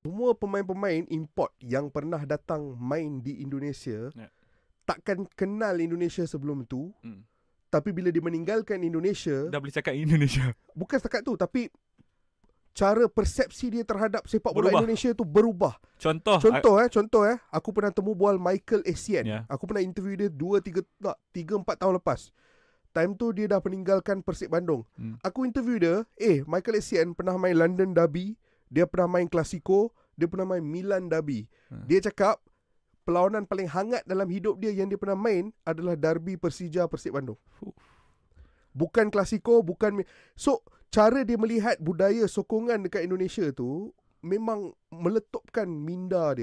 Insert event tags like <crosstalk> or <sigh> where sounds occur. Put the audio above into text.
semua pemain-pemain import yang pernah datang main di Indonesia yeah. takkan kenal Indonesia sebelum tu. Mm. Tapi bila dia meninggalkan Indonesia, dah boleh cakap Indonesia. <laughs> Bukan setakat tu, tapi cara persepsi dia terhadap sepak bola Indonesia tu berubah. Contoh. Contoh I... eh, contoh eh, aku pernah temu bual Michael Essien. Yeah. Aku pernah interview dia 2 3 tak 3 4 tahun lepas. Time tu dia dah meninggalkan Persib Bandung. Mm. Aku interview dia, "Eh, Michael Essien pernah main London Derby?" dia pernah main klasiko, dia pernah main Milan Derby. Hmm. Dia cakap perlawanan paling hangat dalam hidup dia yang dia pernah main adalah Derby Persija Persib Bandung. Bukan klasiko, bukan so cara dia melihat budaya sokongan dekat Indonesia tu memang meletupkan minda dia.